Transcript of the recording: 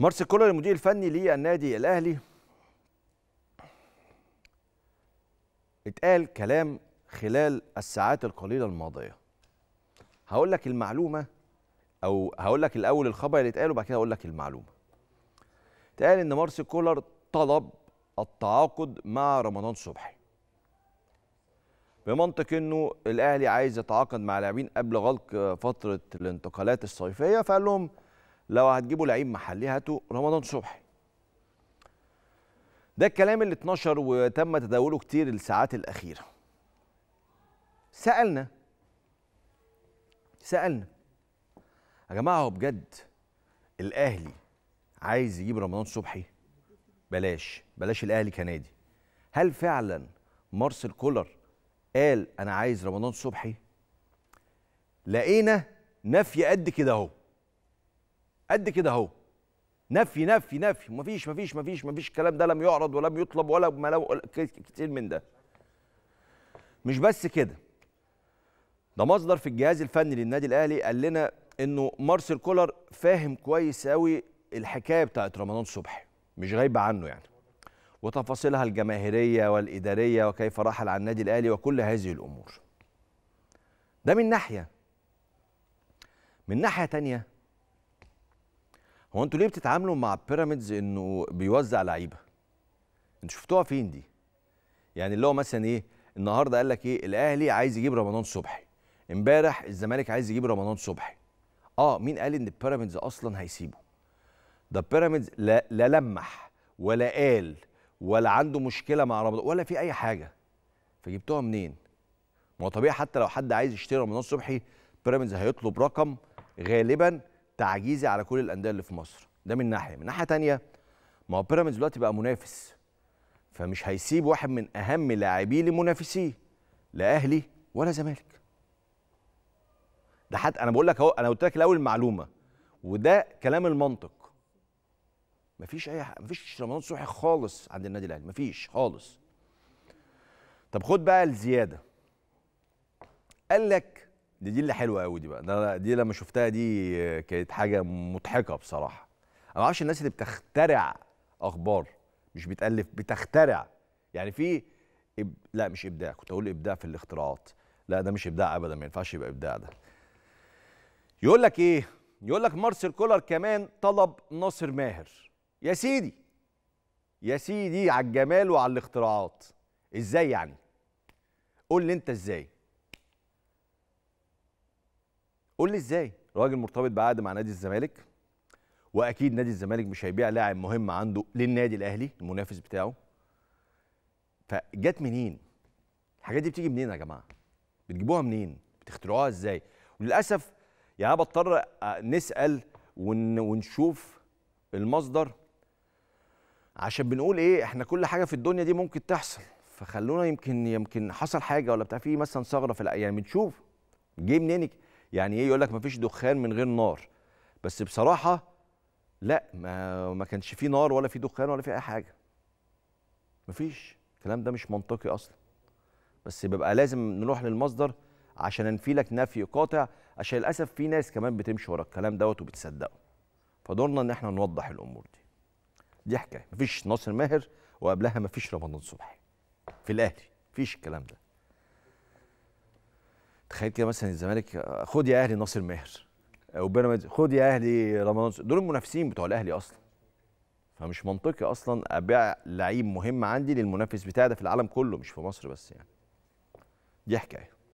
مارسي كولر المدير الفني للنادي الاهلي اتقال كلام خلال الساعات القليله الماضيه هقول لك المعلومه او هقول لك الاول الخبر اللي اتقال وبعد كده هقول لك المعلومه اتقال ان مارسي كولر طلب التعاقد مع رمضان صبحي بمنطق انه الاهلي عايز يتعاقد مع لاعبين قبل غلق فتره الانتقالات الصيفيه فقال لهم لو هتجيبوا لعيب محلي هاتوا رمضان صبحي ده الكلام اللي اتنشر وتم تداوله كتير الساعات الاخيره سالنا سالنا يا جماعه هو بجد الاهلي عايز يجيب رمضان صبحي بلاش بلاش الاهلي كنادي هل فعلا مارسيل كولر قال انا عايز رمضان صبحي لقينا نفي قد كده اهو قد كده اهو نفي نفي نفي مفيش مفيش مفيش مفيش الكلام ده لم يعرض ولم يطلب ولا لو كتير من ده مش بس كده ده مصدر في الجهاز الفني للنادي الاهلي قال لنا انه مارسيل كولر فاهم كويس قوي الحكايه بتاعت رمضان صبحي مش غايبه عنه يعني وتفاصيلها الجماهيريه والاداريه وكيف رحل عن النادي الاهلي وكل هذه الامور ده من ناحيه من ناحيه تانية هو انتوا ليه بتتعاملوا مع بيراميدز انه بيوزع لعيبه؟ انتوا شفتوها فين دي؟ يعني اللي هو مثلا ايه النهارده قال لك ايه الاهلي عايز يجيب رمضان صبحي امبارح الزمالك عايز يجيب رمضان صبحي اه مين قال ان بيراميدز اصلا هيسيبه؟ ده بيراميدز لا, لا لمح ولا قال ولا عنده مشكله مع رمضان ولا في اي حاجه فجبتوها منين؟ ما هو طبيعي حتى لو حد عايز يشتري رمضان صبحي بيراميدز هيطلب رقم غالبا تعجيزي على كل الانديه اللي في مصر ده من ناحيه من ناحيه ثانيه ما هو بيراميدز دلوقتي بقى منافس فمش هيسيب واحد من اهم لاعبيه لمنافسيه لا اهلي ولا زمالك ده حتى انا بقول لك اهو انا قلت لك الاول معلومه وده كلام المنطق مفيش اي حق. مفيش رمضان صبحي خالص عند النادي الاهلي مفيش خالص طب خد بقى الزياده قال لك دي دي اللي حلوه قوي دي بقى ده دي لما شفتها دي كانت حاجه مضحكه بصراحه انا ما اعرفش الناس اللي بتخترع اخبار مش بتالف بتخترع يعني في إب... لا مش ابداع كنت اقول ابداع في الاختراعات لا ده مش ابداع ابدا ما ينفعش يبقى ابداع ده يقول لك ايه يقول لك مارسيل كولر كمان طلب ناصر ماهر يا سيدي يا سيدي على الجمال وعلى الاختراعات ازاي يعني قول لي انت ازاي قول لي ازاي راجل مرتبط بعقد مع نادي الزمالك واكيد نادي الزمالك مش هيبيع لاعب مهم عنده للنادي الاهلي المنافس بتاعه فجت منين الحاجات دي بتيجي منين يا جماعه بتجيبوها منين بتخترعوها ازاي وللاسف يعني بضطر نسال ونشوف المصدر عشان بنقول ايه احنا كل حاجه في الدنيا دي ممكن تحصل فخلونا يمكن يمكن حصل حاجه ولا بتاع في مثلا ثغره في يعني بنشوف جه منين يعني ايه يقول لك ما فيش دخان من غير نار بس بصراحه لا ما ما كانش في نار ولا في دخان ولا في اي حاجه ما فيش الكلام ده مش منطقي اصلا بس بيبقى لازم نروح للمصدر عشان انفي لك نفي قاطع عشان للاسف في ناس كمان بتمشي ورا الكلام دوت وبتصدقه فدورنا ان احنا نوضح الامور دي دي حكايه مفيش ناصر ماهر وقبلها مفيش رمضان صبحي في الاهلي مفيش الكلام ده تخيل كده مثلا الزمالك خد يا اهلي ناصر ماهر او بيراميدز خد يا اهلي رمضان دول المنافسين بتوع الاهلي اصلا فمش منطقي اصلا ابيع لعيب مهم عندي للمنافس بتاعي ده في العالم كله مش في مصر بس يعني دي حكايه